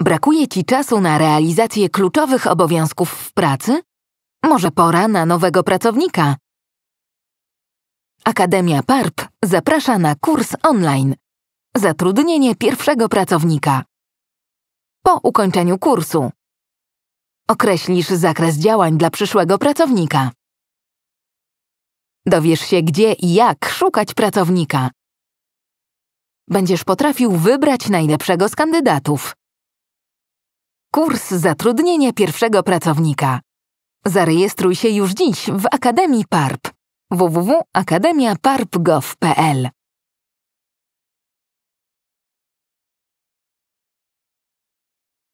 Brakuje ci czasu na realizację kluczowych obowiązków w pracy? Może pora na nowego pracownika? Akademia PARP zaprasza na kurs online. Zatrudnienie pierwszego pracownika. Po ukończeniu kursu określisz zakres działań dla przyszłego pracownika. Dowiesz się, gdzie i jak szukać pracownika. Będziesz potrafił wybrać najlepszego z kandydatów. Kurs zatrudnienia pierwszego pracownika. Zarejestruj się już dziś w Akademii PARP www.akademiaparp.gov.pl